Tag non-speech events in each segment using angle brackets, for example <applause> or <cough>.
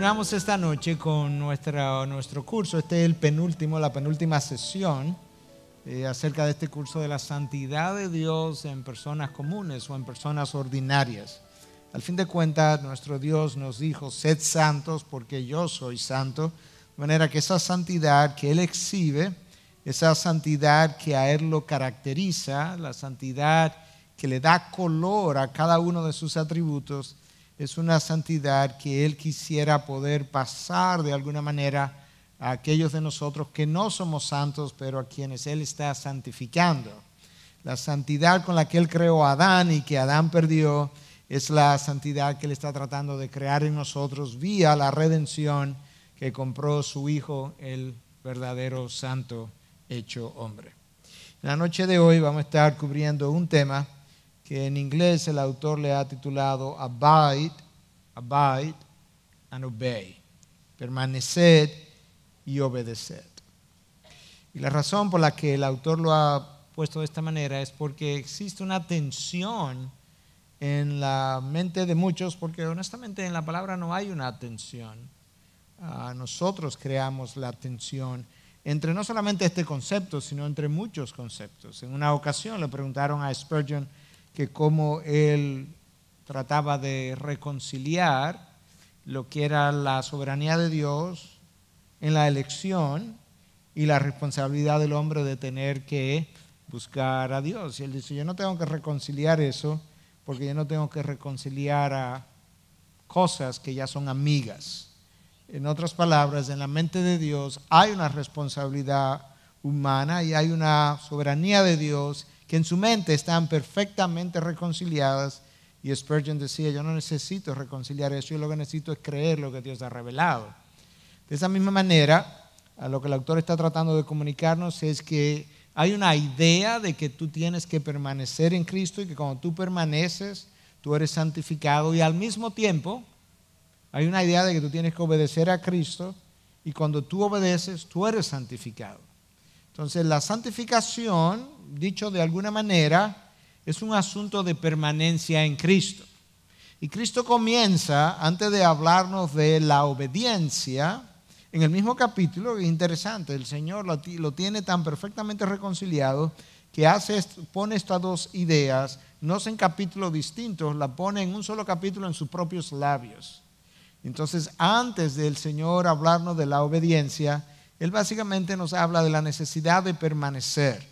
Terminamos esta noche con nuestra, nuestro curso. Este es el penúltimo, la penúltima sesión eh, acerca de este curso de la santidad de Dios en personas comunes o en personas ordinarias. Al fin de cuentas, nuestro Dios nos dijo, sed santos porque yo soy santo. De manera que esa santidad que Él exhibe, esa santidad que a Él lo caracteriza, la santidad que le da color a cada uno de sus atributos, es una santidad que Él quisiera poder pasar de alguna manera a aquellos de nosotros que no somos santos, pero a quienes Él está santificando. La santidad con la que Él creó a Adán y que Adán perdió es la santidad que Él está tratando de crear en nosotros vía la redención que compró su Hijo, el verdadero santo hecho hombre. En la noche de hoy vamos a estar cubriendo un tema que en inglés el autor le ha titulado Abide, Abide and Obey, permaneced y obedeced. Y la razón por la que el autor lo ha puesto de esta manera es porque existe una tensión en la mente de muchos, porque honestamente en la palabra no hay una tensión. Ah, nosotros creamos la tensión entre no solamente este concepto, sino entre muchos conceptos. En una ocasión le preguntaron a Spurgeon, que cómo él trataba de reconciliar lo que era la soberanía de Dios en la elección y la responsabilidad del hombre de tener que buscar a Dios. Y él dice, yo no tengo que reconciliar eso, porque yo no tengo que reconciliar a cosas que ya son amigas. En otras palabras, en la mente de Dios hay una responsabilidad humana y hay una soberanía de Dios que en su mente están perfectamente reconciliadas. Y Spurgeon decía, yo no necesito reconciliar eso, yo lo que necesito es creer lo que Dios ha revelado. De esa misma manera, a lo que el autor está tratando de comunicarnos es que hay una idea de que tú tienes que permanecer en Cristo y que cuando tú permaneces, tú eres santificado y al mismo tiempo hay una idea de que tú tienes que obedecer a Cristo y cuando tú obedeces, tú eres santificado. Entonces, la santificación dicho de alguna manera, es un asunto de permanencia en Cristo. Y Cristo comienza, antes de hablarnos de la obediencia, en el mismo capítulo, es interesante, el Señor lo, tiene tan perfectamente reconciliado que hace, pone estas dos ideas, no en capítulos distintos, la pone en un solo capítulo en sus propios labios. Entonces, antes del Señor hablarnos de la obediencia, Él básicamente nos habla de la necesidad de permanecer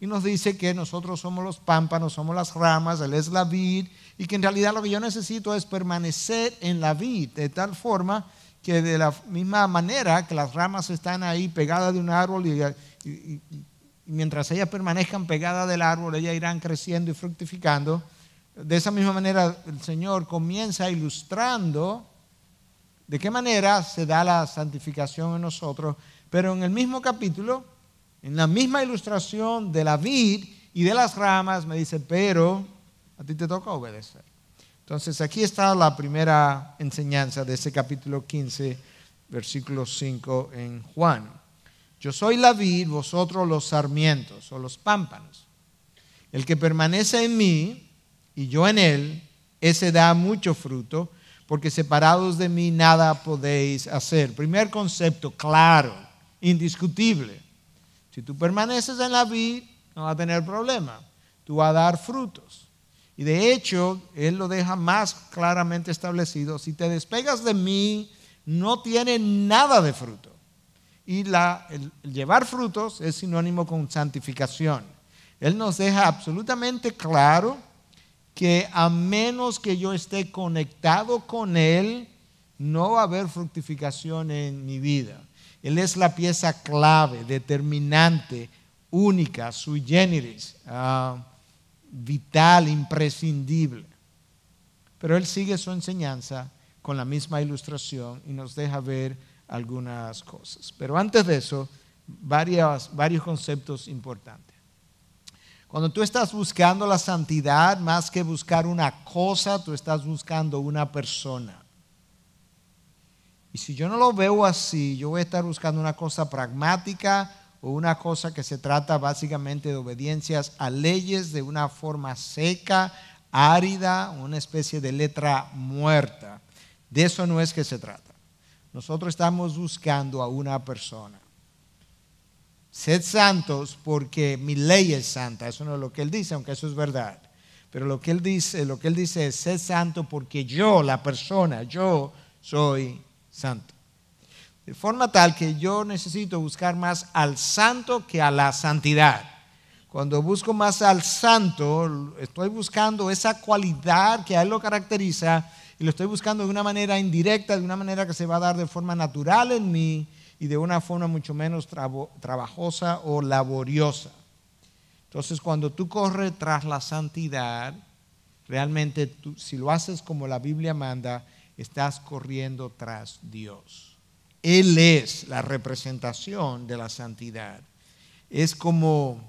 y nos dice que nosotros somos los pámpanos, somos las ramas, Él es la vid y que en realidad lo que yo necesito es permanecer en la vid de tal forma que de la misma manera que las ramas están ahí pegadas de un árbol y, mientras ellas permanezcan pegadas del árbol, ellas irán creciendo y fructificando. De esa misma manera el Señor comienza ilustrando de qué manera se da la santificación en nosotros, pero en el mismo capítulo en la misma ilustración de la vid y de las ramas, me dice, pero a ti te toca obedecer. Entonces aquí está la primera enseñanza de ese capítulo 15, versículo 5 en Juan. Yo soy la vid, vosotros los sarmientos o los pámpanos. El que permanece en mí y yo en él, ese da mucho fruto, porque separados de mí nada podéis hacer. Primer concepto claro, indiscutible. Si tú permaneces en la vid, no va a tener problema. Tú vas a dar frutos. Y de hecho, Él lo deja más claramente establecido. Si te despegas de mí, no tiene nada de fruto. Y el llevar frutos es sinónimo con santificación. Él nos deja absolutamente claro que a menos que yo esté conectado con Él, no va a haber fructificación en mi vida. Él es la pieza clave, determinante, única, sui generis, ah, vital, imprescindible. Pero él sigue su enseñanza con la misma ilustración y nos deja ver algunas cosas. Pero antes de eso, varios conceptos importantes. Cuando tú estás buscando la santidad, más que buscar una cosa, tú estás buscando una persona. Y si yo no lo veo así, yo voy a estar buscando una cosa pragmática o una cosa que se trata básicamente de obediencias a leyes de una forma seca, árida, una especie de letra muerta. De eso no es que se trata. Nosotros estamos buscando a una persona. Sed santos porque mi ley es santa. Eso no es lo que él dice, aunque eso es verdad. Pero lo que él dice, lo que él dice es sed santo porque yo, la persona, yo soy santo. De forma tal que yo necesito buscar más al santo que a la santidad. Cuando busco más al santo, estoy buscando esa cualidad que a él lo caracteriza y lo estoy buscando de una manera indirecta, de una manera que se va a dar de forma natural en mí y de una forma mucho menos trabajosa o laboriosa. Entonces, cuando tú corres tras la santidad, realmente si lo haces como la Biblia manda, estás corriendo tras Dios. Él es la representación de la santidad. Es como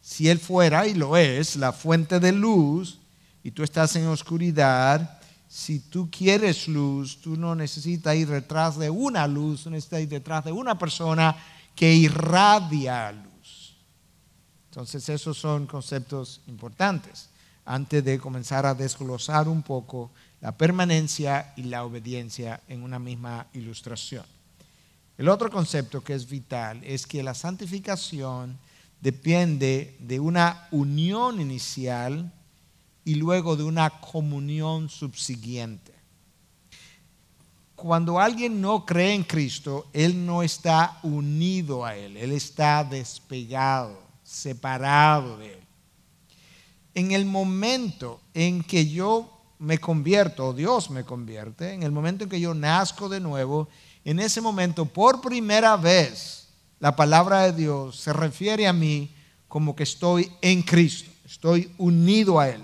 si Él fuera, y lo es, la fuente de luz, y tú estás en oscuridad. Si tú quieres luz, tú no necesitas ir detrás de una luz, tú necesitas ir detrás de una persona que irradia luz. Entonces esos son conceptos importantes antes de comenzar a desglosar un poco la permanencia y la obediencia en una misma ilustración. El otro concepto que es vital es que la santificación depende de una unión inicial y luego de una comunión subsiguiente. Cuando alguien no cree en Cristo, él no está unido a Él, él está despegado, separado de Él. En el momento en que yo me convierto, Dios me convierte, en el momento en que yo nazco de nuevo, en ese momento, por primera vez, la palabra de Dios se refiere a mí como que estoy en Cristo, estoy unido a Él.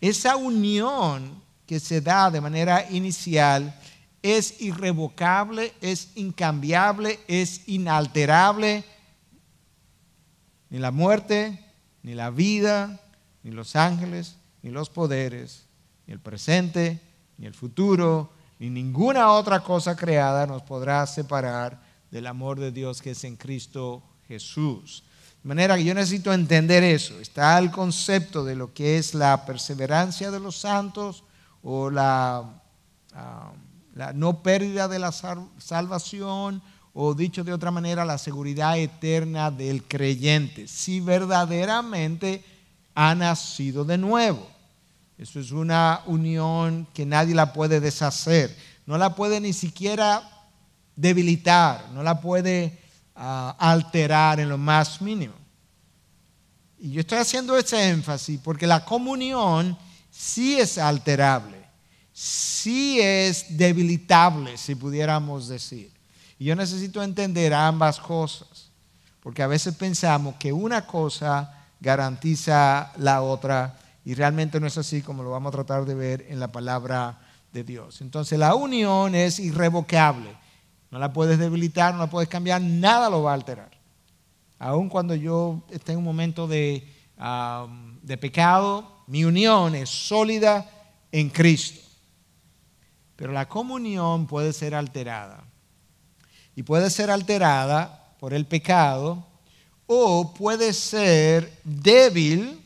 Esa unión que se da de manera inicial es irrevocable, es incambiable, es inalterable. Ni la muerte, ni la vida, ni los ángeles, ni los poderes, el presente, ni el futuro, ni ninguna otra cosa creada nos podrá separar del amor de Dios que es en Cristo Jesús. De manera que yo necesito entender eso. Está el concepto de lo que es la perseverancia de los santos o la no pérdida de la salvación o dicho de otra manera, la seguridad eterna del creyente, si verdaderamente ha nacido de nuevo. Eso es una unión que nadie la puede deshacer, no la puede ni siquiera debilitar, no la puede ah, alterar en lo más mínimo. Y yo estoy haciendo ese énfasis porque la comunión sí es alterable, sí es debilitable, si pudiéramos decir. Y yo necesito entender ambas cosas, porque a veces pensamos que una cosa garantiza la otra y realmente no es así como lo vamos a tratar de ver en la palabra de Dios. Entonces la unión es irrevocable. No la puedes debilitar, no la puedes cambiar, nada lo va a alterar. Aun cuando yo esté en un momento de, de pecado, mi unión es sólida en Cristo. Pero la comunión puede ser alterada. Y puede ser alterada por el pecado o puede ser débil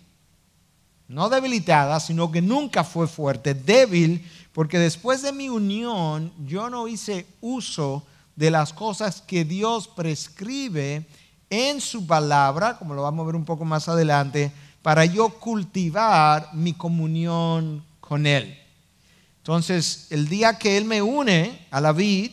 no debilitada, sino que nunca fue fuerte, débil, porque después de mi unión yo no hice uso de las cosas que Dios prescribe en su palabra, como lo vamos a ver un poco más adelante, para yo cultivar mi comunión con Él. Entonces, el día que Él me une a la vid,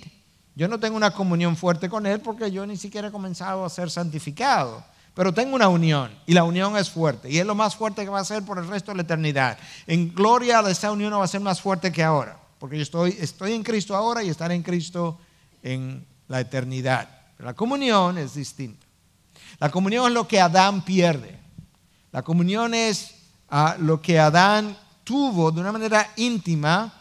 yo no tengo una comunión fuerte con Él porque yo ni siquiera he comenzado a ser santificado. Pero tengo una unión y la unión es fuerte y es lo más fuerte que va a ser por el resto de la eternidad. En gloria de esa unión va a ser más fuerte que ahora, porque yo estoy, en Cristo ahora y estaré en Cristo en la eternidad. Pero la comunión es distinta. La comunión es lo que Adán pierde. La comunión es ah, lo que Adán tuvo de una manera íntima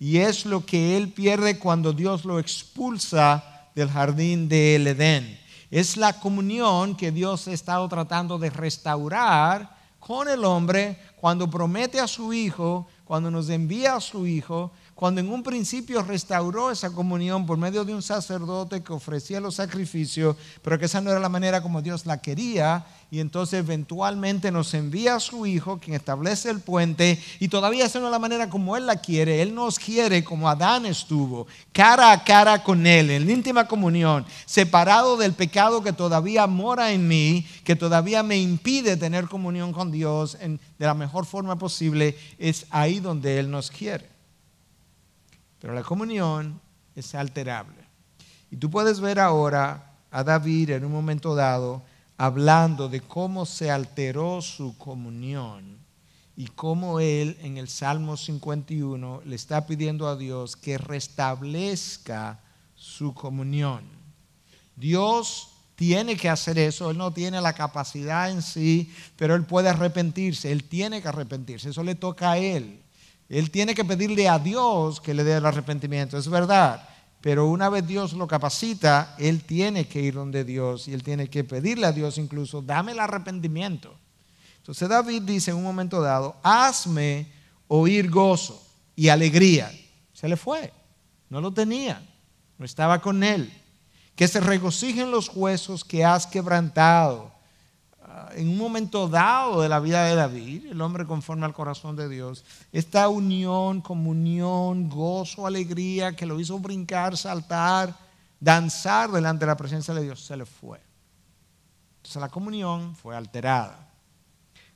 y es lo que él pierde cuando Dios lo expulsa del jardín del Edén es la comunión que Dios ha estado tratando de restaurar con el hombre cuando promete a su hijo, cuando nos envía a su hijo, cuando en un principio restauró esa comunión por medio de un sacerdote que ofrecía los sacrificios, pero que esa no era la manera como Dios la quería, y entonces eventualmente nos envía a su Hijo, quien establece el puente, y todavía esa no es la manera como Él la quiere, Él nos quiere como Adán estuvo, cara a cara con Él, en íntima comunión, separado del pecado que todavía mora en mí, que todavía me impide tener comunión con Dios en, de la mejor forma posible, es ahí donde Él nos quiere. Pero la comunión es alterable. Y tú puedes ver ahora a David en un momento dado hablando de cómo se alteró su comunión y cómo él en el Salmo 51 le está pidiendo a Dios que restablezca su comunión. Dios tiene que hacer eso, él no tiene la capacidad en sí, pero él puede arrepentirse, él tiene que arrepentirse, eso le toca a él. Él tiene que pedirle a Dios que le dé el arrepentimiento, es verdad. Pero una vez Dios lo capacita, Él tiene que ir donde Dios y Él tiene que pedirle a Dios incluso, dame el arrepentimiento. Entonces David dice en un momento dado, hazme oír gozo y alegría. Se le fue, no lo tenía, no estaba con Él. Que se regocijen los huesos que has quebrantado en un momento dado de la vida de David, el hombre conforme al corazón de Dios, esta unión, comunión, gozo, alegría que lo hizo brincar, saltar, danzar delante de la presencia de Dios, se le fue. Entonces la comunión fue alterada.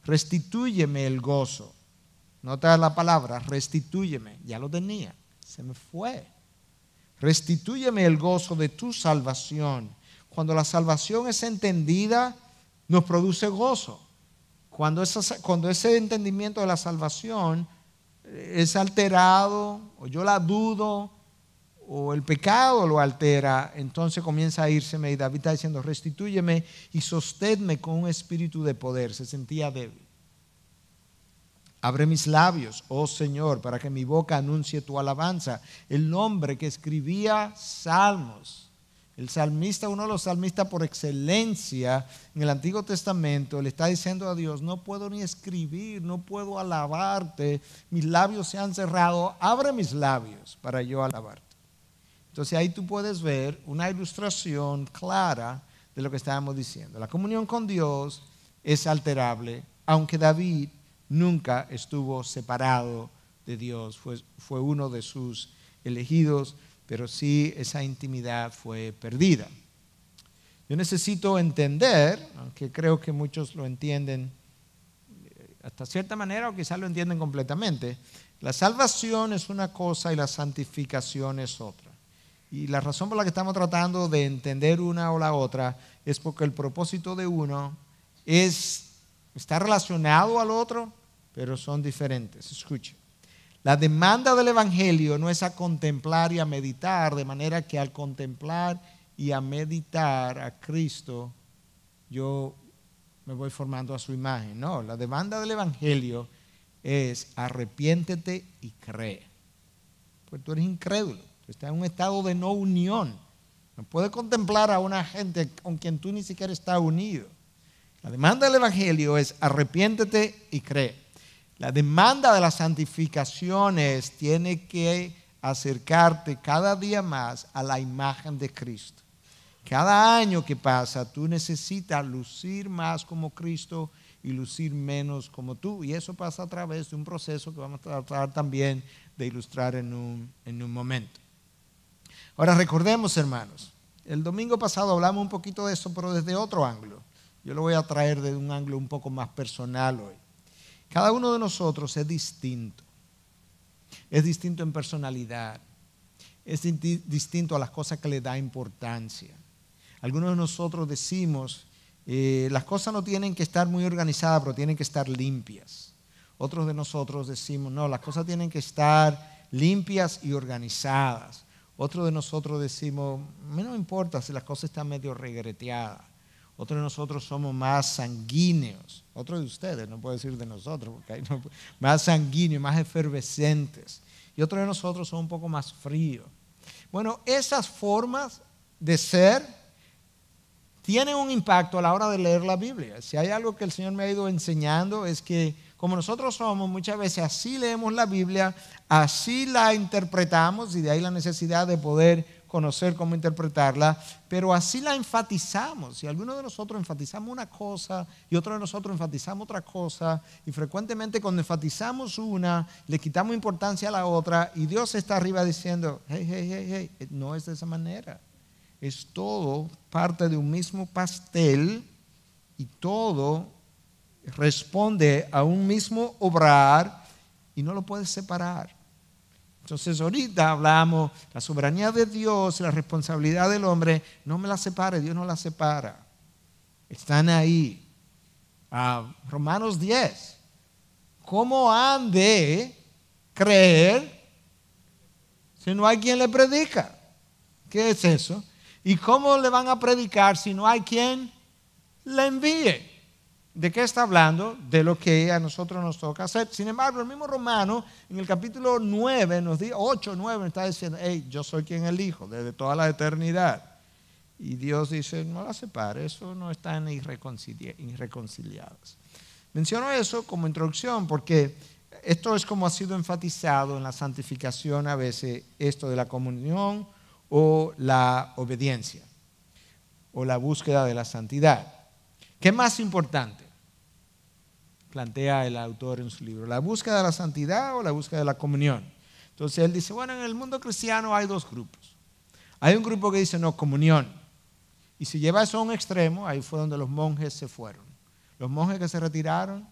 Restitúyeme el gozo. Nota la palabra, restitúyeme. Ya lo tenía, se me fue. Restitúyeme el gozo de tu salvación. Cuando la salvación es entendida, nos produce gozo. Cuando, ese entendimiento de la salvación eh, es alterado, o yo la dudo, o el pecado lo altera, entonces comienza a irseme y David está diciendo, restitúyeme y sosténme con un espíritu de poder. Se sentía débil. Abre mis labios, oh Señor, para que mi boca anuncie tu alabanza. El nombre que escribía salmos el salmista, uno de los salmistas por excelencia en el Antiguo Testamento, le está diciendo a Dios, no puedo ni escribir, no puedo alabarte, mis labios se han cerrado, abre mis labios para yo alabarte. Entonces ahí tú puedes ver una ilustración clara de lo que estábamos diciendo. La comunión con Dios es alterable, aunque David nunca estuvo separado de Dios, fue, fue uno de sus elegidos pero sí esa intimidad fue perdida. Yo necesito entender, aunque creo que muchos lo entienden eh, hasta cierta manera o quizás lo entienden completamente, la salvación es una cosa y la santificación es otra. Y la razón por la que estamos tratando de entender una o la otra es porque el propósito de uno es, está relacionado al otro, pero son diferentes. Escuchen. La demanda del Evangelio no es a contemplar y a meditar, de manera que al contemplar y a meditar a Cristo, yo me voy formando a su imagen. No, la demanda del Evangelio es arrepiéntete y cree. Porque tú eres incrédulo, tú estás en un estado de no unión. No puedes contemplar a una gente con quien tú ni siquiera estás unido. La demanda del Evangelio es arrepiéntete y cree. La demanda de las santificaciones tiene que acercarte cada día más a la imagen de Cristo. Cada año que pasa, tú necesitas lucir más como Cristo y lucir menos como tú. Y eso pasa a través de un proceso que vamos a tratar también de ilustrar en un, en un momento. Ahora recordemos, hermanos, el domingo pasado hablamos un poquito de eso, pero desde otro ángulo. Yo lo voy a traer desde un ángulo un poco más personal hoy. Cada uno de nosotros es distinto. Es distinto en personalidad. Es distinto a las cosas que le da importancia. Algunos de nosotros decimos, eh, las cosas no tienen que estar muy organizadas, pero tienen que estar limpias. Otros de nosotros decimos, no, las cosas tienen que estar limpias y organizadas. Otros de nosotros decimos, no importa si las cosas están medio regreteadas. Otros de nosotros somos más sanguíneos. Otros de ustedes, no puedo decir de nosotros, porque hay más sanguíneos, más efervescentes. Y otros de nosotros son un poco más fríos. Bueno, esas formas de ser tienen un impacto a la hora de leer la Biblia. Si hay algo que el Señor me ha ido enseñando es que como nosotros somos, muchas veces así leemos la Biblia, así la interpretamos y de ahí la necesidad de poder conocer cómo interpretarla, pero así la enfatizamos. Si alguno de nosotros enfatizamos una cosa y otro de nosotros enfatizamos otra cosa, y frecuentemente cuando enfatizamos una, le quitamos importancia a la otra, y Dios está arriba diciendo, hey, hey, hey, hey, eh, no es de esa manera. Es todo parte de un mismo pastel y todo responde a un mismo obrar y no lo puedes separar. Entonces ahorita hablamos la soberanía de Dios, la responsabilidad del hombre, no me la separe, Dios no la separa. Están ahí. Romanos 10. ¿Cómo han de creer si no hay quien le predica? ¿Qué es eso? ¿Y cómo le van a predicar si no hay quien le envíe? ¿De qué está hablando? De lo que a nosotros nos toca hacer. Sin embargo, el mismo Romano en el capítulo 9, nos dice, 8, 9, está diciendo, hey, yo soy quien elijo desde toda la eternidad. Y Dios dice, no la separe, eso no está en irreconciliados. Menciono eso como introducción porque esto es como ha sido enfatizado en la santificación a veces, esto de la comunión o la obediencia o la búsqueda de la santidad. ¿Qué más importante? plantea el autor en su libro, la búsqueda de la santidad o la búsqueda de la comunión. Entonces él dice, bueno, en el mundo cristiano hay dos grupos. Hay un grupo que dice, no, comunión. Y si lleva eso a un extremo, ahí fue donde los monjes se fueron. Los monjes que se retiraron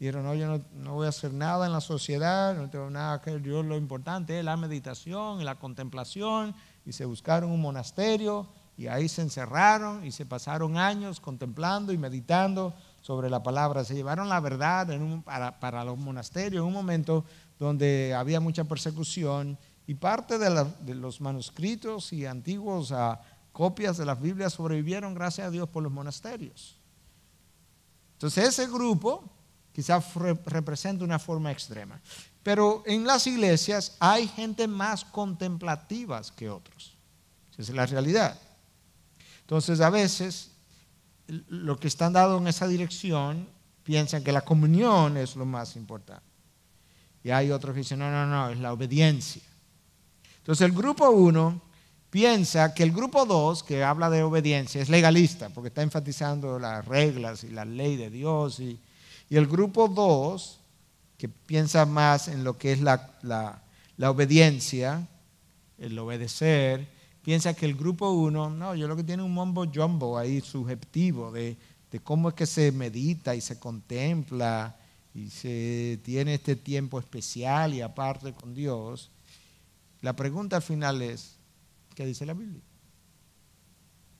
dijeron, no, yo no, voy a hacer nada en la sociedad, no tengo nada que yo lo importante es la meditación y la contemplación, y se buscaron un monasterio, y ahí se encerraron y se pasaron años contemplando y meditando sobre la palabra. Se llevaron la verdad un, para, los monasterios en un momento donde había mucha persecución y parte de, los manuscritos y antiguos ah, copias de las Biblias sobrevivieron gracias a Dios por los monasterios. Entonces ese grupo quizás representa una forma extrema. Pero en las iglesias hay gente más contemplativas que otros. Esa es la realidad. Entonces a veces los que están dados en esa dirección piensan que la comunión es lo más importante. Y hay otros que dicen, no, no, no, es la obediencia. Entonces el grupo 1 piensa que el grupo 2, que habla de obediencia, es legalista, porque está enfatizando las reglas y la ley de Dios. Y, el grupo 2, que piensa más en lo que es la, la obediencia, el obedecer, piensa que el grupo uno, no, yo lo que tiene un mombo jumbo ahí subjetivo de, de cómo es que se medita y se contempla y se tiene este tiempo especial y aparte con Dios. La pregunta al final es, ¿qué dice la Biblia?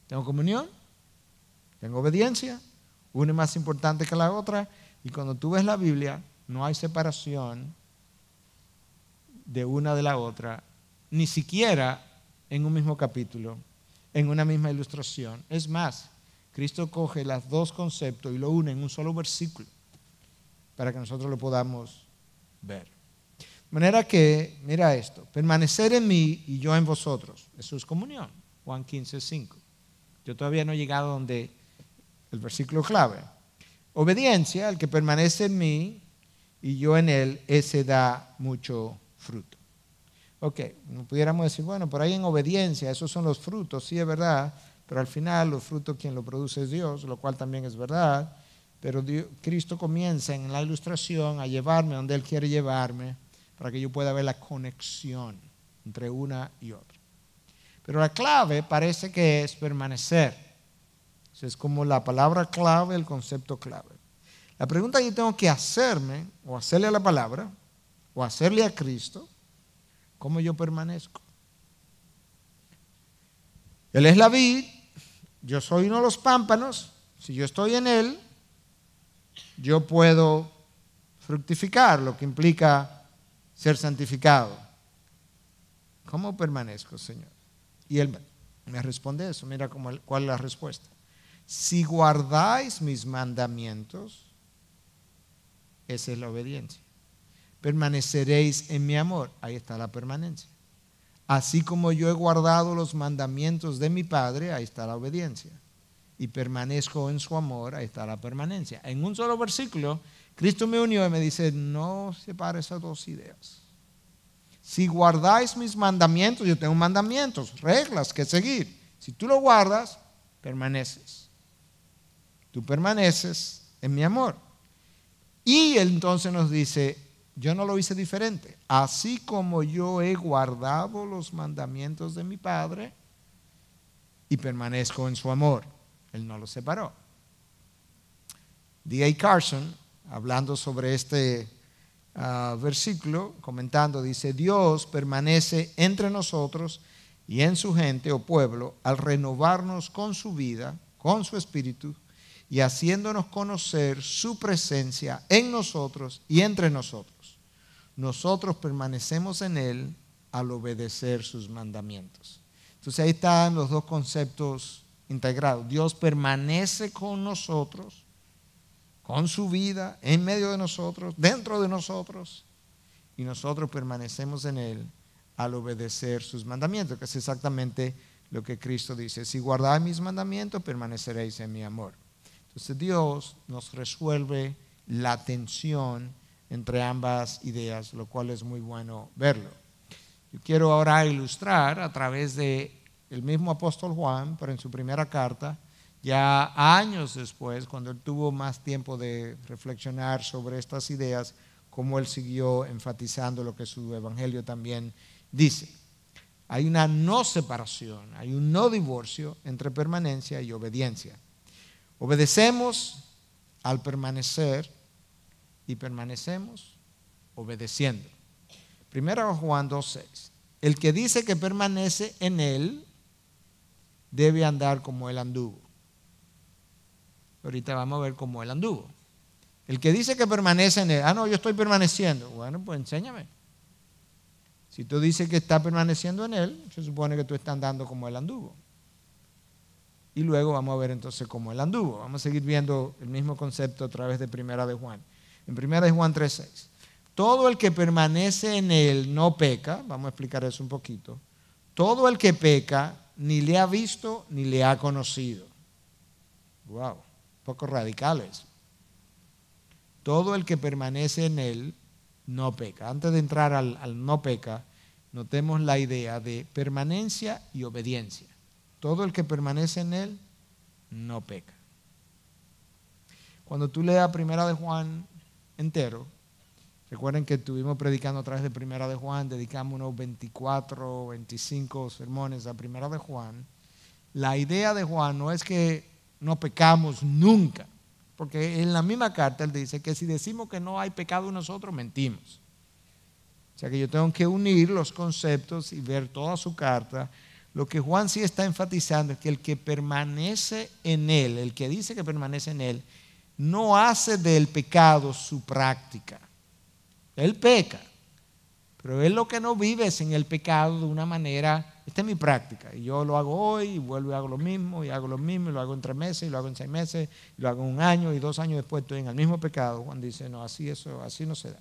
¿Tengo comunión? ¿Tengo obediencia? Una es más importante que la otra. Y cuando tú ves la Biblia, no hay separación de una de la otra. Ni siquiera en un mismo capítulo, en una misma ilustración. Es más, Cristo coge los dos conceptos y lo une en un solo versículo para que nosotros lo podamos ver. De manera que, mira esto, permanecer en mí y yo en vosotros. Eso es comunión, Juan 15, 5. Yo todavía no he llegado donde el versículo clave. Obediencia, el que permanece en mí y yo en él, ese da mucho fruto. Ok, pudiéramos decir, bueno, por ahí en obediencia, esos son los frutos, sí es verdad, pero al final los frutos quien lo produce es Dios, lo cual también es verdad, pero Cristo comienza en la ilustración a llevarme donde Él quiere llevarme para que yo pueda ver la conexión entre una y otra. Pero la clave parece que es permanecer. es como la palabra clave, el concepto clave. La pregunta que yo tengo que hacerme, o hacerle a la palabra, o hacerle a Cristo, ¿Cómo yo permanezco? Él es la vid, yo soy uno de los pámpanos, si yo estoy en Él, yo puedo fructificar, lo que implica ser santificado. ¿Cómo permanezco, Señor? Y Él me responde eso, mira cuál es la respuesta. Si guardáis mis mandamientos, esa es la obediencia permaneceréis en mi amor. Ahí está la permanencia. Así como yo he guardado los mandamientos de mi Padre, ahí está la obediencia. Y permanezco en su amor, ahí está la permanencia. En un solo versículo, Cristo me unió y me dice, no separe esas dos ideas. Si guardáis mis mandamientos, yo tengo mandamientos, reglas que seguir. Si tú lo guardas, permaneces. Tú permaneces en mi amor. Y él entonces nos dice, yo no lo hice diferente. Así como yo he guardado los mandamientos de mi Padre y permanezco en su amor. Él no lo separó. D.A. Carson, hablando sobre este ah, versículo, comentando, dice, Dios permanece entre nosotros y en su gente o oh pueblo al renovarnos con su vida, con su espíritu y haciéndonos conocer su presencia en nosotros y entre nosotros nosotros permanecemos en Él al obedecer sus mandamientos. Entonces ahí están los dos conceptos integrados. Dios permanece con nosotros, con su vida, en medio de nosotros, dentro de nosotros, y nosotros permanecemos en Él al obedecer sus mandamientos, que es exactamente lo que Cristo dice. Si guardáis mis mandamientos, permaneceréis en mi amor. Entonces Dios nos resuelve la tensión entre ambas ideas, lo cual es muy bueno verlo. Yo quiero ahora ilustrar a través de el mismo apóstol Juan, pero en su primera carta, ya años después, cuando él tuvo más tiempo de reflexionar sobre estas ideas, cómo él siguió enfatizando lo que su evangelio también dice. Hay una no separación, hay un no divorcio entre permanencia y obediencia. Obedecemos al permanecer y permanecemos obedeciendo. Primero Juan 2.6. El que dice que permanece en él debe andar como él anduvo. Ahorita vamos a ver cómo él anduvo. El que dice que permanece en él, ah, no, yo estoy permaneciendo. Bueno, pues enséñame. Si tú dices que está permaneciendo en él, se supone que tú estás andando como él anduvo. Y luego vamos a ver entonces cómo él anduvo. Vamos a seguir viendo el mismo concepto a través de Primera de Juan en 1 Juan 3.6. Todo el que permanece en él no peca, vamos a explicar eso un poquito. Todo el que peca ni le ha visto ni le ha conocido. Wow, pocos radicales. Todo el que permanece en él no peca. Antes de entrar al, no peca, notemos la idea de permanencia y obediencia. Todo el que permanece en él no peca. Cuando tú leas primera de Juan entero. Recuerden que estuvimos predicando a través de Primera de Juan, dedicamos unos 24, 25 sermones a Primera de Juan. La idea de Juan no es que no pecamos nunca, porque en la misma carta él dice que si decimos que no hay pecado en nosotros, mentimos. O sea que yo tengo que unir los conceptos y ver toda su carta lo que Juan sí está enfatizando es que el que permanece en él, el que dice que permanece en él, no hace del pecado su práctica. Él peca, pero él lo que no vive es en el pecado de una manera, esta es mi práctica, y yo lo hago hoy, y vuelvo y hago lo mismo, y hago lo mismo, y lo hago en tres meses, y lo hago en seis meses, y lo hago en un año, y dos años después estoy en el mismo pecado. Juan dice, no, así, eso, así no se da.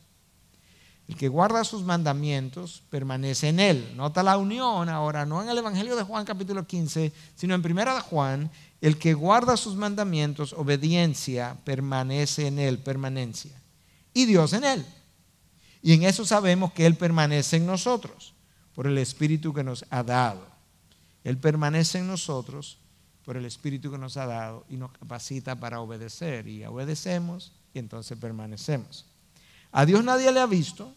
El que guarda sus mandamientos permanece en él. Nota la unión ahora, no en el Evangelio de Juan capítulo 15, sino en primera de Juan, el que guarda sus mandamientos, obediencia, permanece en él, permanencia. Y Dios en él. Y en eso sabemos que Él permanece en nosotros, por el Espíritu que nos ha dado. Él permanece en nosotros por el Espíritu que nos ha dado y nos capacita para obedecer. Y obedecemos y entonces permanecemos. A Dios nadie le ha visto,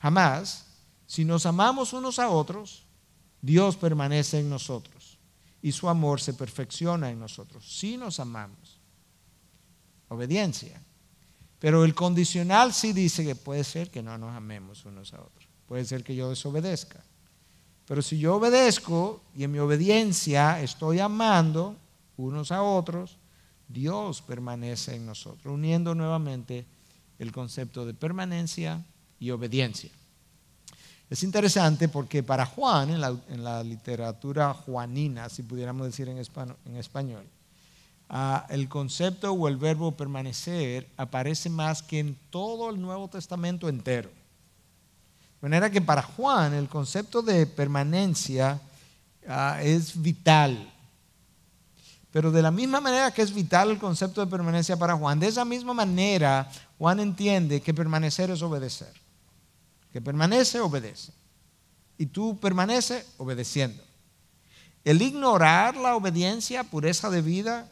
jamás, si nos amamos unos a otros, Dios permanece en nosotros y su amor se perfecciona en nosotros, si nos amamos. Obediencia. Pero el condicional sí dice que puede ser que no nos amemos unos a otros, puede ser que yo desobedezca. Pero si yo obedezco y en mi obediencia estoy amando unos a otros, Dios permanece en nosotros, uniendo nuevamente el concepto de permanencia y obediencia. Es interesante porque para Juan, en la, literatura juanina, si pudiéramos decir en, español, ah, el concepto o el verbo permanecer aparece más que en todo el Nuevo Testamento entero. De manera que para Juan el concepto de permanencia ah, es vital. Pero de la misma manera que es vital el concepto de permanencia para Juan, de esa misma manera Juan entiende que permanecer es obedecer que permanece, obedece. Y tú permaneces obedeciendo. El ignorar la obediencia, pureza de vida,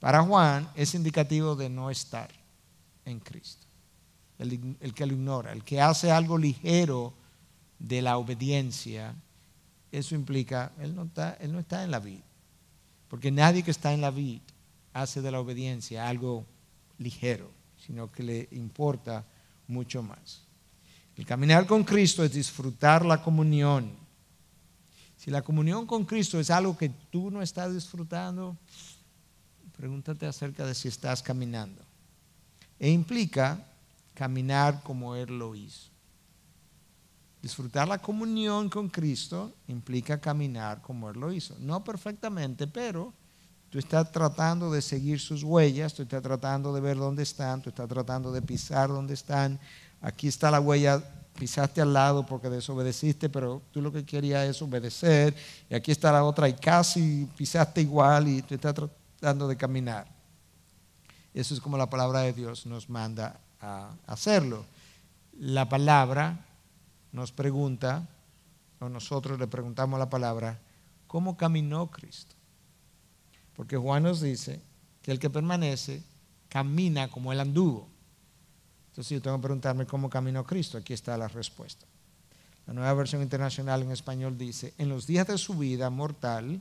para Juan es indicativo de no estar en Cristo. El, que lo ignora, el que hace algo ligero de la obediencia, eso implica, él no, está, él no está en la vida. Porque nadie que está en la vida hace de la obediencia algo ligero, sino que le importa mucho más. El caminar con Cristo es disfrutar la comunión. Si la comunión con Cristo es algo que tú no estás disfrutando, pregúntate acerca de si estás caminando. E implica caminar como Él lo hizo. Disfrutar la comunión con Cristo implica caminar como Él lo hizo. No perfectamente, pero tú estás tratando de seguir sus huellas, tú estás tratando de ver dónde están, tú estás tratando de pisar dónde están, aquí está la huella, pisaste al lado porque desobedeciste, pero tú lo que querías es obedecer, y aquí está la otra y casi pisaste igual y te está tratando de caminar. Eso es como la palabra de Dios nos manda a hacerlo. La palabra nos pregunta, o nosotros le preguntamos a la palabra, ¿cómo caminó Cristo? Porque Juan nos dice que el que permanece camina como el anduvo. Entonces yo tengo que preguntarme cómo caminó Cristo. Aquí está la respuesta. La nueva versión internacional en español dice, en los días de su vida mortal,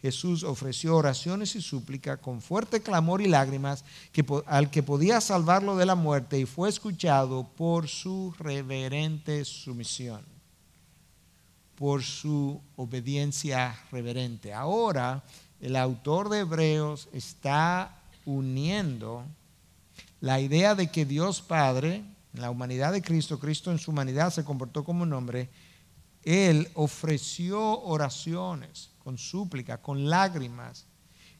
Jesús ofreció oraciones y súplica con fuerte clamor y lágrimas al que podía salvarlo de la muerte y fue escuchado por su reverente sumisión, por su obediencia reverente. Ahora el autor de Hebreos está uniendo la idea de que Dios Padre, la humanidad de Cristo, Cristo en su humanidad se comportó como un hombre, Él ofreció oraciones con súplica, con lágrimas,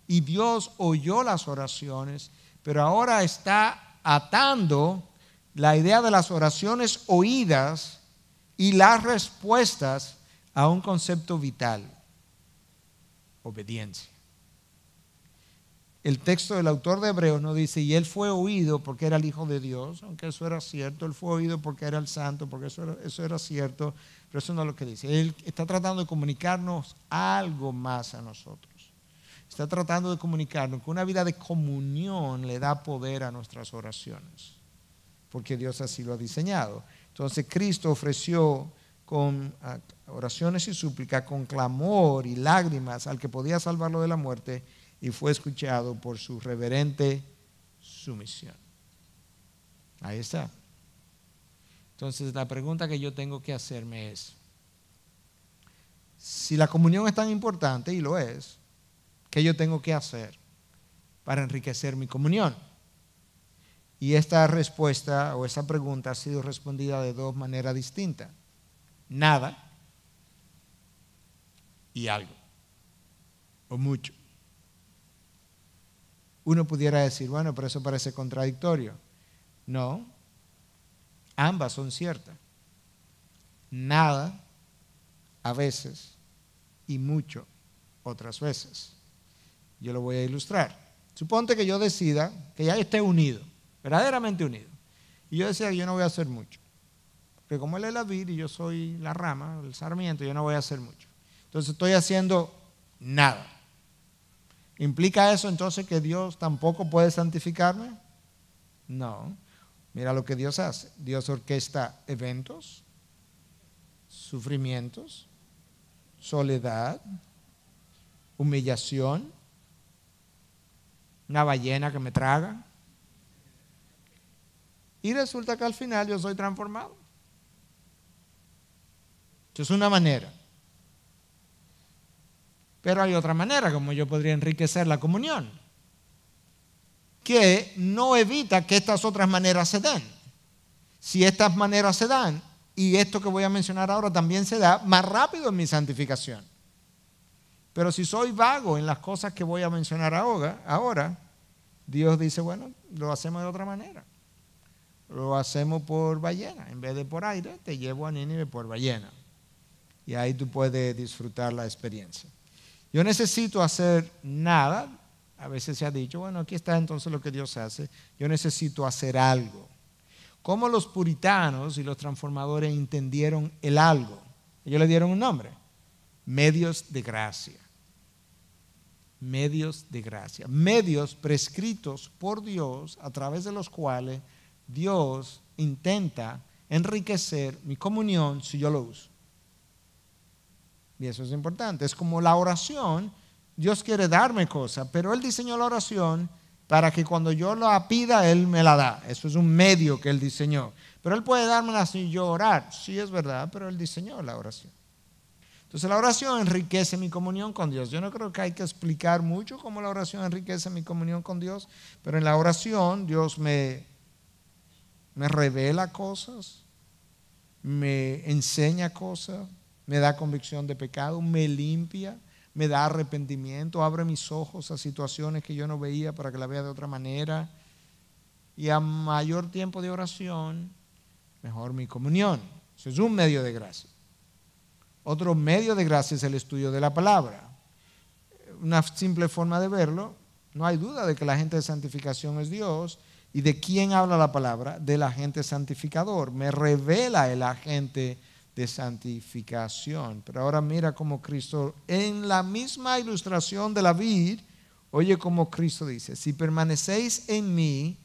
y Dios oyó las oraciones, pero ahora está atando la idea de las oraciones oídas y las respuestas a un concepto vital, obediencia el texto del autor de Hebreos no dice, y él fue oído porque era el Hijo de Dios, aunque eso era cierto, él fue oído porque era el santo, porque eso era, eso era cierto, pero eso no es lo que dice. Él está tratando de comunicarnos algo más a nosotros. Está tratando de comunicarnos que una vida de comunión le da poder a nuestras oraciones, porque Dios así lo ha diseñado. Entonces Cristo ofreció con oraciones y súplicas, con clamor y lágrimas al que podía salvarlo de la muerte, y fue escuchado por su reverente sumisión. Ahí está. Entonces la pregunta que yo tengo que hacerme es, si la comunión es tan importante, y lo es, ¿qué yo tengo que hacer para enriquecer mi comunión? Y esta respuesta o esa pregunta ha sido respondida de dos maneras distintas. Nada y algo. O mucho. Uno pudiera decir, bueno, pero eso parece contradictorio. No, ambas son ciertas. Nada, a veces, y mucho, otras veces. Yo lo voy a ilustrar. Suponte que yo decida que ya esté unido, verdaderamente unido. Y yo decía que yo no voy a hacer mucho. Porque como él es la Vir y yo soy la rama, el sarmiento, yo no voy a hacer mucho. Entonces estoy haciendo nada. ¿Implica eso entonces que Dios tampoco puede santificarme? No. Mira lo que Dios hace. Dios orquesta eventos, sufrimientos, soledad, humillación, una ballena que me traga. Y resulta que al final yo soy transformado. Es una manera. Pero hay otra manera como yo podría enriquecer la comunión, que no evita que estas otras maneras se den. Si estas maneras se dan, y esto que voy a mencionar ahora también se da, más rápido en mi santificación. Pero si soy vago en las cosas que voy a mencionar ahora, ahora Dios dice, bueno, lo hacemos de otra manera. Lo hacemos por ballena. En vez de por aire, te llevo a Nínive por ballena. Y ahí tú puedes disfrutar la experiencia. Yo necesito hacer nada. A veces se ha dicho, bueno, aquí está entonces lo que Dios hace. Yo necesito hacer algo. ¿Cómo los puritanos y los transformadores entendieron el algo? Ellos le dieron un nombre. Medios de gracia. Medios de gracia. Medios prescritos por Dios a través de los cuales Dios intenta enriquecer mi comunión si yo lo uso. Y eso es importante. Es como la oración. Dios quiere darme cosas, pero Él diseñó la oración para que cuando yo la pida, Él me la da. Eso es un medio que Él diseñó. Pero Él puede dármela sin yo orar. Sí, es verdad, pero Él diseñó la oración. Entonces la oración enriquece mi comunión con Dios. Yo no creo que hay que explicar mucho cómo la oración enriquece mi comunión con Dios, pero en la oración Dios me, me revela cosas, me enseña cosas, me da convicción de pecado, me limpia, me da arrepentimiento, abre mis ojos a situaciones que yo no veía para que la vea de otra manera. Y a mayor tiempo de oración, mejor mi comunión. Eso es un medio de gracia. Otro medio de gracia es el estudio de la palabra. Una simple forma de verlo, no hay duda de que la gente de santificación es Dios. ¿Y de quién habla la palabra? Del agente santificador. Me revela el agente santificador de santificación. Pero ahora mira cómo Cristo, en la misma ilustración de la vid, oye cómo Cristo dice, si permanecéis en mí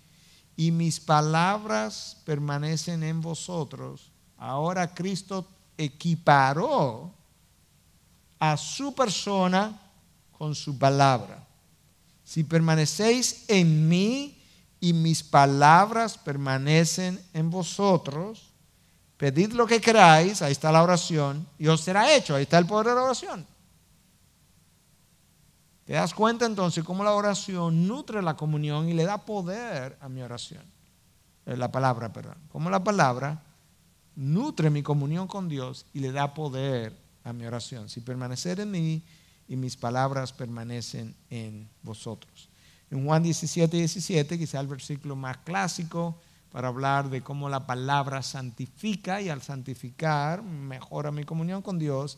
y mis palabras permanecen en vosotros, ahora Cristo equiparó a su persona con su palabra. Si permanecéis en mí y mis palabras permanecen en vosotros, Pedid lo que queráis, ahí está la oración, y os será hecho, ahí está el poder de la oración. ¿Te das cuenta entonces cómo la oración nutre la comunión y le da poder a mi oración? Eh, la palabra, perdón. Cómo la palabra nutre mi comunión con Dios y le da poder a mi oración. Si permanecer en mí y mis palabras permanecen en vosotros. En Juan 17, 17, quizá el versículo más clásico, para hablar de cómo la palabra santifica y al santificar mejora mi comunión con Dios.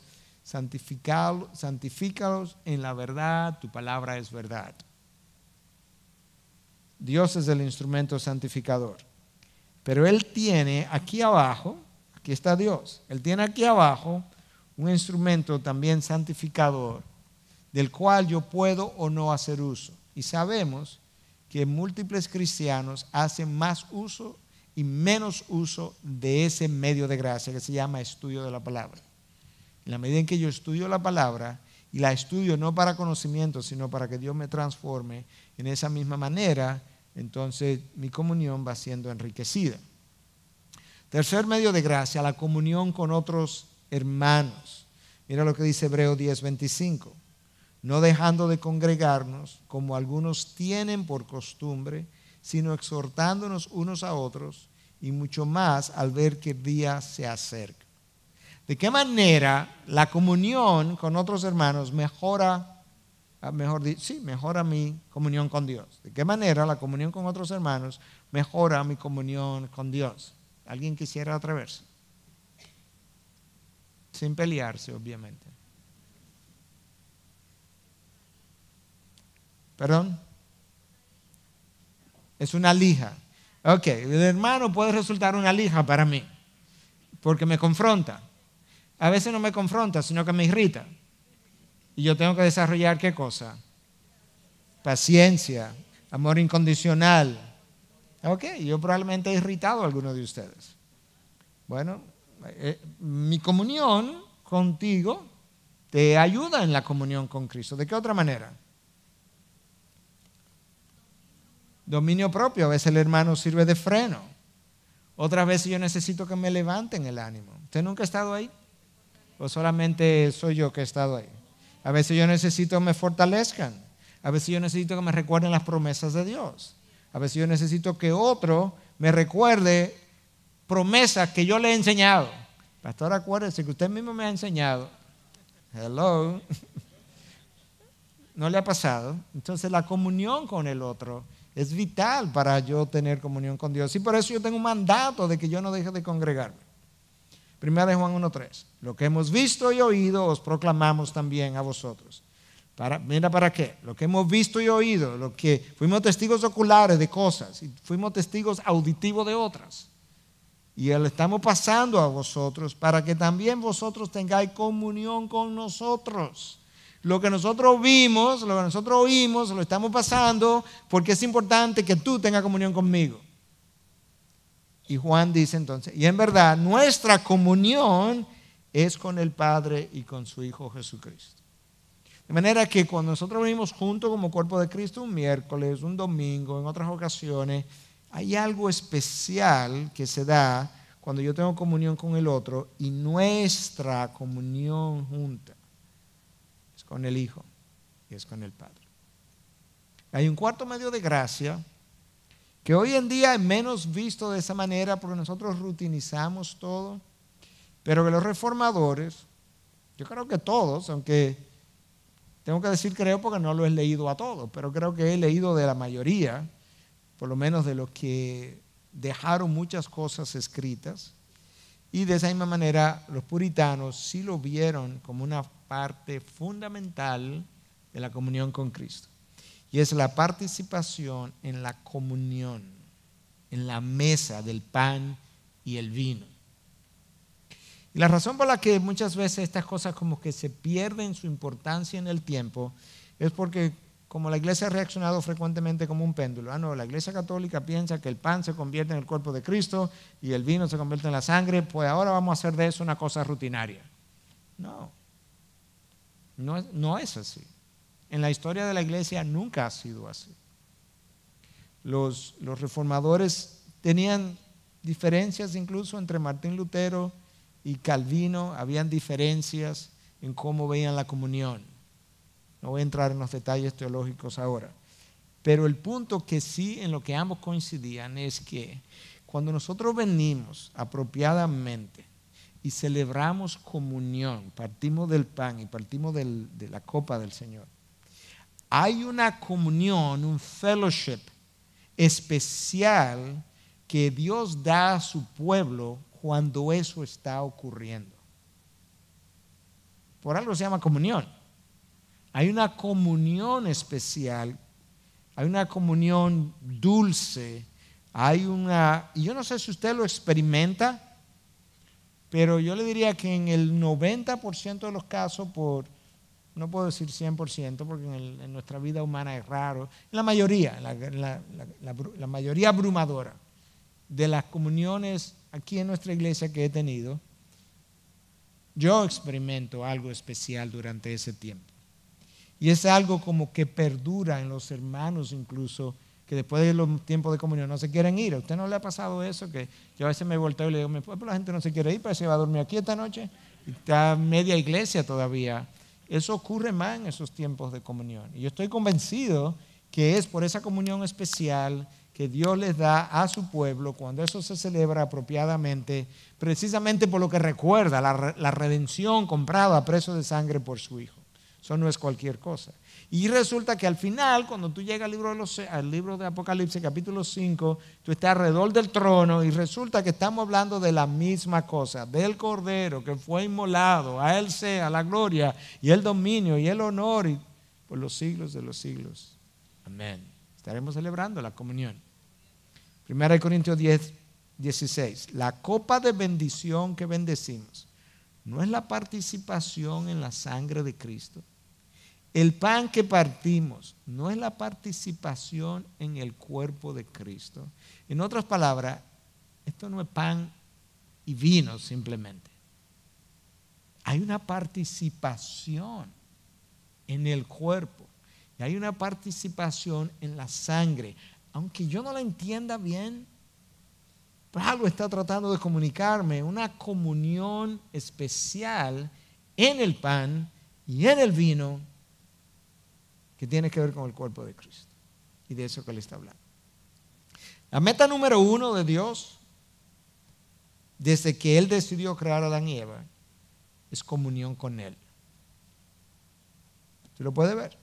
santificados en la verdad, tu palabra es verdad. Dios es el instrumento santificador. Pero Él tiene aquí abajo, aquí está Dios, Él tiene aquí abajo un instrumento también santificador del cual yo puedo o no hacer uso. Y sabemos que múltiples cristianos hacen más uso y menos uso de ese medio de gracia que se llama estudio de la palabra. En la medida en que yo estudio la palabra y la estudio no para conocimiento, sino para que Dios me transforme en esa misma manera, entonces mi comunión va siendo enriquecida. Tercer medio de gracia, la comunión con otros hermanos. Mira lo que dice Hebreo 10, no dejando de congregarnos, como algunos tienen por costumbre, sino exhortándonos unos a otros y mucho más al ver que el día se acerca. ¿De qué manera la comunión con otros hermanos mejora, ah, mejor sí, mejora mi comunión con Dios? ¿De qué manera la comunión con otros hermanos mejora mi comunión con Dios? ¿Alguien quisiera atreverse? Sin pelearse, obviamente. Perdón. Es una lija. Ok, el hermano puede resultar una lija para mí, porque me confronta. A veces no me confronta, sino que me irrita. Y yo tengo que desarrollar qué cosa? Paciencia, amor incondicional. Ok, yo probablemente he irritado a alguno de ustedes. Bueno, eh, mi comunión contigo te ayuda en la comunión con Cristo. ¿De qué otra manera? Dominio propio, a veces el hermano sirve de freno. Otras veces yo necesito que me levanten el ánimo. ¿Usted nunca ha estado ahí? ¿O solamente soy yo que he estado ahí? A veces yo necesito que me fortalezcan. A veces yo necesito que me recuerden las promesas de Dios. A veces yo necesito que otro me recuerde promesas que yo le he enseñado. Pastor, acuérdese que usted mismo me ha enseñado. Hello. <laughs> ¿No le ha pasado? Entonces la comunión con el otro es vital para yo tener comunión con Dios. Y por eso yo tengo un mandato de que yo no deje de congregarme. Primera de Juan 1.3. Lo que hemos visto y oído os proclamamos también a vosotros. Para, mira para qué. Lo que hemos visto y oído, lo que fuimos testigos oculares de cosas y fuimos testigos auditivos de otras. Y le estamos pasando a vosotros para que también vosotros tengáis comunión con nosotros. Lo que nosotros vimos, lo que nosotros oímos, lo estamos pasando porque es importante que tú tengas comunión conmigo. Y Juan dice entonces, y en verdad nuestra comunión es con el Padre y con su Hijo Jesucristo. De manera que cuando nosotros vivimos juntos como cuerpo de Cristo un miércoles, un domingo, en otras ocasiones, hay algo especial que se da cuando yo tengo comunión con el otro y nuestra comunión junta con el Hijo y es con el Padre. Hay un cuarto medio de gracia que hoy en día es menos visto de esa manera porque nosotros rutinizamos todo, pero que los reformadores, yo creo que todos, aunque tengo que decir creo porque no lo he leído a todos, pero creo que he leído de la mayoría, por lo menos de los que dejaron muchas cosas escritas, y de esa misma manera los puritanos sí lo vieron como una parte fundamental de la comunión con Cristo. Y es la participación en la comunión, en la mesa del pan y el vino. Y la razón por la que muchas veces estas cosas como que se pierden su importancia en el tiempo es porque como la iglesia ha reaccionado frecuentemente como un péndulo. Ah, no, la iglesia católica piensa que el pan se convierte en el cuerpo de Cristo y el vino se convierte en la sangre, pues ahora vamos a hacer de eso una cosa rutinaria. No. No, es así. En la historia de la iglesia nunca ha sido así. Los, los reformadores tenían diferencias incluso entre Martín Lutero y Calvino, habían diferencias en cómo veían la comunión. No voy a entrar en los detalles teológicos ahora. Pero el punto que sí en lo que ambos coincidían es que cuando nosotros venimos apropiadamente y celebramos comunión, partimos del pan y partimos de la copa del Señor, hay una comunión, un fellowship especial que Dios da a su pueblo cuando eso está ocurriendo. Por algo se llama comunión. Hay una comunión especial, hay una comunión dulce, hay una, y yo no sé si usted lo experimenta, pero yo le diría que en el 90% de los casos, por, no puedo decir 100%, porque en, nuestra vida humana es raro, la mayoría, la, la mayoría abrumadora de las comuniones aquí en nuestra iglesia que he tenido, yo experimento algo especial durante ese tiempo. Y es algo como que perdura en los hermanos incluso que después de los tiempos de comunión no se quieren ir. ¿A usted no le ha pasado eso? Que yo a veces me he volteado y le digo, mi pueblo, la gente no se quiere ir, parece que va a dormir aquí esta noche. Y está media iglesia todavía. Eso ocurre más en esos tiempos de comunión. Y yo estoy convencido que es por esa comunión especial que Dios les da a su pueblo cuando eso se celebra apropiadamente, precisamente por lo que recuerda la, redención comprada a preso de sangre por su Hijo. Eso no es cualquier cosa. Y resulta que al final, cuando tú llegas al libro de, los, libro de Apocalipsis, capítulo 5, tú estás alrededor del trono y resulta que estamos hablando de la misma cosa, del Cordero que fue inmolado, a Él sea la gloria y el dominio y el honor por los siglos de los siglos. Amén. Estaremos celebrando la comunión. Primera Corintios 10, 16. La copa de bendición que bendecimos no es la participación en la sangre de Cristo el pan que partimos no es la participación en el cuerpo de Cristo. En otras palabras, esto no es pan y vino simplemente. Hay una participación en el cuerpo y hay una participación en la sangre. Aunque yo no la entienda bien, Pablo pues está tratando de comunicarme una comunión especial en el pan y en el vino que tiene que ver con el cuerpo de Cristo. Y de eso que le está hablando. La meta número uno de Dios, desde que Él decidió crear a Adán y Eva, es comunión con Él. Se lo puede ver?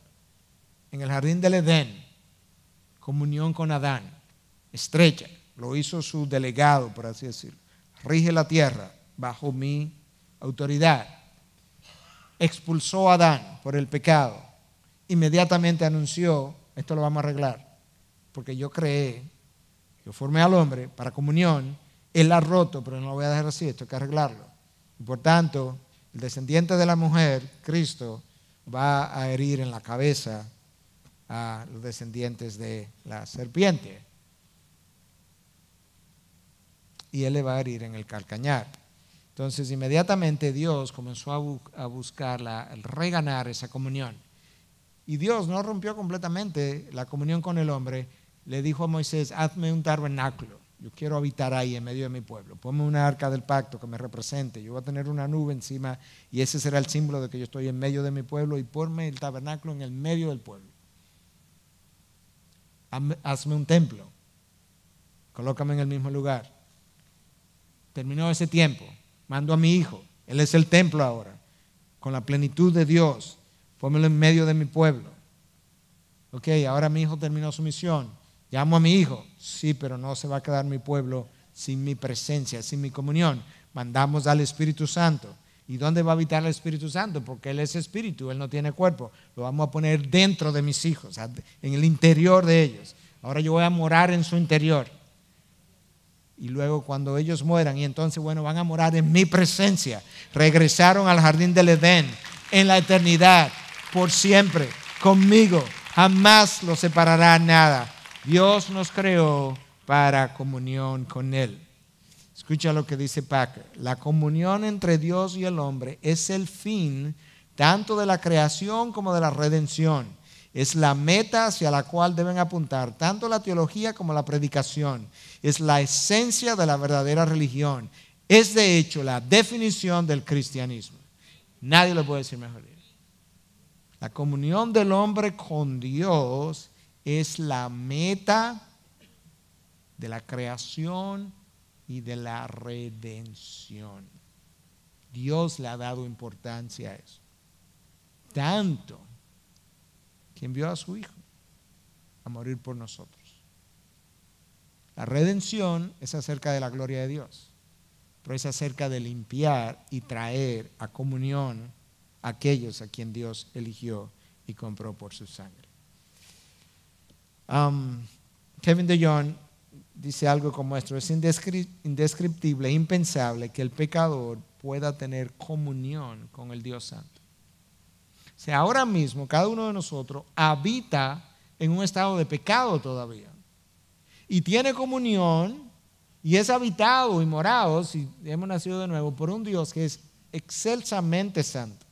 En el jardín del Edén, comunión con Adán, estrecha, lo hizo su delegado, por así decirlo. Rige la tierra bajo mi autoridad. Expulsó a Adán por el pecado inmediatamente anunció, esto lo vamos a arreglar, porque yo creé, yo formé al hombre para comunión, él ha roto, pero no lo voy a dejar así, esto hay que arreglarlo. por tanto, el descendiente de la mujer, Cristo, va a herir en la cabeza a los descendientes de la serpiente. Y él le va a herir en el calcañar. Entonces, inmediatamente Dios comenzó a, buscarla, a reganar esa comunión y Dios no rompió completamente la comunión con el hombre, le dijo a Moisés, hazme un tabernáculo, yo quiero habitar ahí en medio de mi pueblo, ponme una arca del pacto que me represente, yo voy a tener una nube encima y ese será el símbolo de que yo estoy en medio de mi pueblo y ponme el tabernáculo en el medio del pueblo. Hazme un templo, colócame en el mismo lugar. Terminó ese tiempo, mando a mi hijo, él es el templo ahora, con la plenitud de Dios, pónmelo en medio de mi pueblo. Ok, ahora mi hijo terminó su misión. Llamo a mi hijo. Sí, pero no se va a quedar mi pueblo sin mi presencia, sin mi comunión. Mandamos al Espíritu Santo. ¿Y dónde va a habitar el Espíritu Santo? Porque Él es Espíritu, Él no tiene cuerpo. Lo vamos a poner dentro de mis hijos, en el interior de ellos. Ahora yo voy a morar en su interior. Y luego cuando ellos mueran, y entonces, bueno, van a morar en mi presencia. Regresaron al jardín del Edén, en la eternidad por siempre, conmigo. Jamás lo separará nada. Dios nos creó para comunión con Él. Escucha lo que dice Packer. La comunión entre Dios y el hombre es el fin tanto de la creación como de la redención. Es la meta hacia la cual deben apuntar tanto la teología como la predicación. Es la esencia de la verdadera religión. Es de hecho la definición del cristianismo. Nadie lo puede decir mejor. La comunión del hombre con Dios es la meta de la creación y de la redención. Dios le ha dado importancia a eso. Tanto que envió a su Hijo a morir por nosotros. La redención es acerca de la gloria de Dios, pero es acerca de limpiar y traer a comunión aquellos a quien Dios eligió y compró por su sangre. Kevin de Jong dice algo como esto, es indescriptible, impensable que el pecador pueda tener comunión con el Dios Santo. O sea, ahora mismo cada uno de nosotros habita en un estado de pecado todavía y tiene comunión y es habitado y morado, si hemos nacido de nuevo, por un Dios que es excelsamente santo.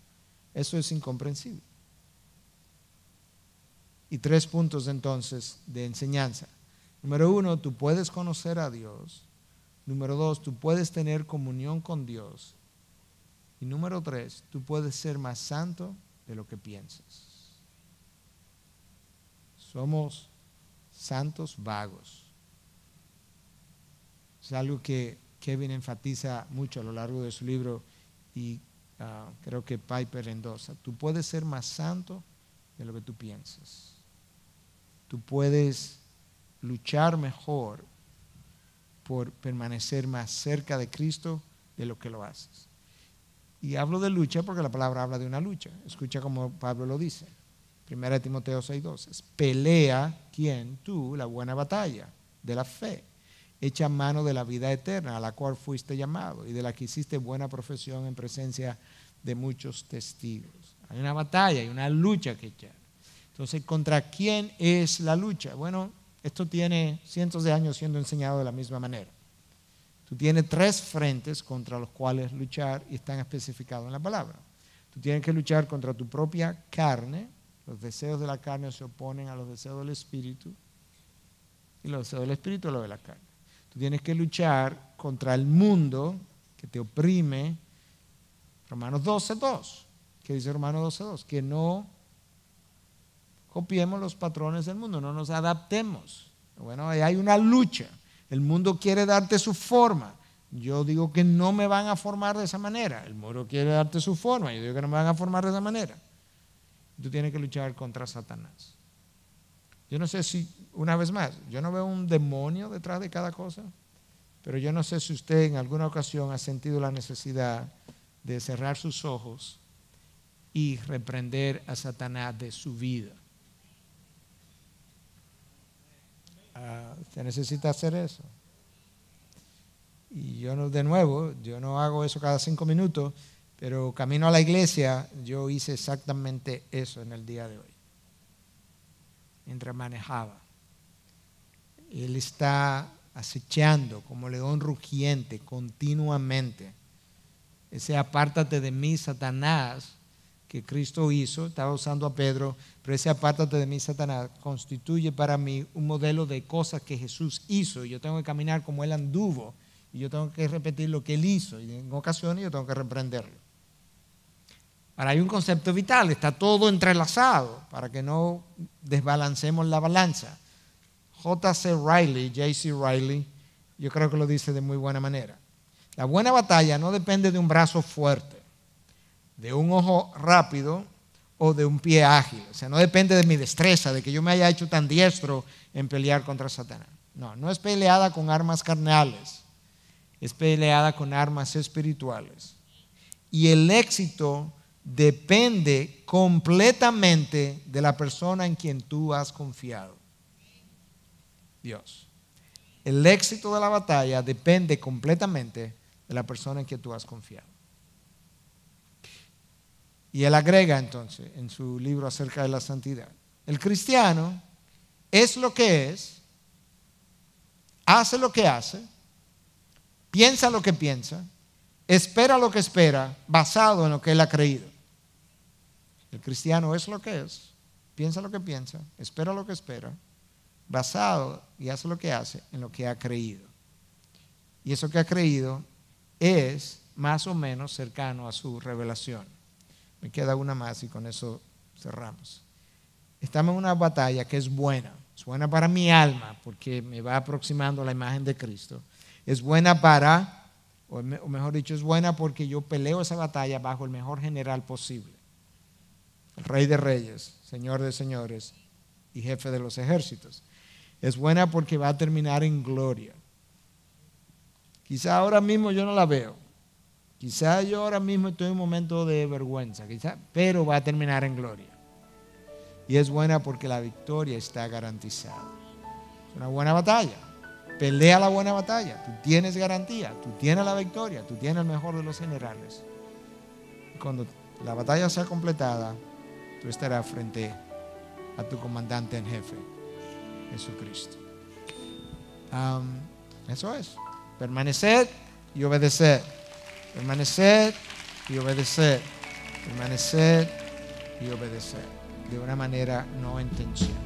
Eso es incomprensible. Y tres puntos entonces de enseñanza. Número uno, tú puedes conocer a Dios. Número dos, tú puedes tener comunión con Dios. Y número tres, tú puedes ser más santo de lo que piensas. Somos santos vagos. Es algo que Kevin enfatiza mucho a lo largo de su libro y Ah, creo que Piper endosa, tú puedes ser más santo de lo que tú piensas. Tú puedes luchar mejor por permanecer más cerca de Cristo de lo que lo haces. Y hablo de lucha porque la palabra habla de una lucha. Escucha como Pablo lo dice. Primera de Timoteo 6:12. Pelea quien tú la buena batalla de la fe echa mano de la vida eterna a la cual fuiste llamado y de la que hiciste buena profesión en presencia de muchos testigos. Hay una batalla, hay una lucha que echar. Entonces, ¿contra quién es la lucha? Bueno, esto tiene cientos de años siendo enseñado de la misma manera. Tú tienes tres frentes contra los cuales luchar y están especificados en la palabra. Tú tienes que luchar contra tu propia carne. Los deseos de la carne se oponen a los deseos del espíritu. Y los deseos del espíritu a los de la carne tienes que luchar contra el mundo que te oprime. Romanos 12.2. ¿Qué dice Romanos 12.2? Que no copiemos los patrones del mundo, no nos adaptemos. Bueno, ahí hay una lucha. El mundo quiere darte su forma. Yo digo que no me van a formar de esa manera. El mundo quiere darte su forma. Yo digo que no me van a formar de esa manera. Tú tienes que luchar contra Satanás. Yo no sé si, una vez más, yo no veo un demonio detrás de cada cosa, pero yo no sé si usted en alguna ocasión ha sentido la necesidad de cerrar sus ojos y reprender a Satanás de su vida. Se ah, usted necesita hacer eso. Y yo no, de nuevo, yo no hago eso cada cinco minutos, pero camino a la iglesia, yo hice exactamente eso en el día de hoy mientras manejaba. Él está acechando como león rugiente continuamente. Ese apártate de mí, Satanás, que Cristo hizo, estaba usando a Pedro, pero ese apártate de mí, Satanás, constituye para mí un modelo de cosas que Jesús hizo. Yo tengo que caminar como Él anduvo y yo tengo que repetir lo que Él hizo. Y en ocasiones yo tengo que reprenderlo. Ahora hay un concepto vital, está todo entrelazado para que no desbalancemos la balanza. J.C. Riley, J.C. Riley, yo creo que lo dice de muy buena manera. La buena batalla no depende de un brazo fuerte, de un ojo rápido o de un pie ágil. O sea, no depende de mi destreza, de que yo me haya hecho tan diestro en pelear contra Satanás. No, no es peleada con armas carnales, es peleada con armas espirituales. Y el éxito depende completamente de la persona en quien tú has confiado. Dios. El éxito de la batalla depende completamente de la persona en que tú has confiado. Y él agrega entonces en su libro acerca de la santidad. El cristiano es lo que es, hace lo que hace, piensa lo que piensa, espera lo que espera, basado en lo que él ha creído. El cristiano es lo que es, piensa lo que piensa, espera lo que espera, basado y hace lo que hace en lo que ha creído. Y eso que ha creído es más o menos cercano a su revelación. Me queda una más y con eso cerramos. Estamos en una batalla que es buena, es buena para mi alma porque me va aproximando a la imagen de Cristo. Es buena para, o mejor dicho, es buena porque yo peleo esa batalla bajo el mejor general posible Rey de reyes, Señor de señores y jefe de los ejércitos. Es buena porque va a terminar en gloria. Quizá ahora mismo yo no la veo. Quizá yo ahora mismo estoy en un momento de vergüenza, quizá, pero va a terminar en gloria. Y es buena porque la victoria está garantizada. Es una buena batalla. Pelea la buena batalla. Tú tienes garantía, tú tienes la victoria, tú tienes el mejor de los generales. Cuando la batalla sea completada, tú estarás frente a tu comandante en jefe, Jesucristo. Um, eso es. permanecer y obedecer permanecer y obedecer permanecer y obedecer. De una manera no intencional.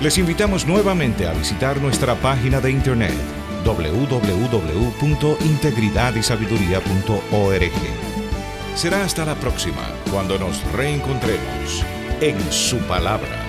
Les invitamos nuevamente a visitar nuestra página de internet www.integridadysabiduría.org. Será hasta la próxima cuando nos reencontremos en su palabra.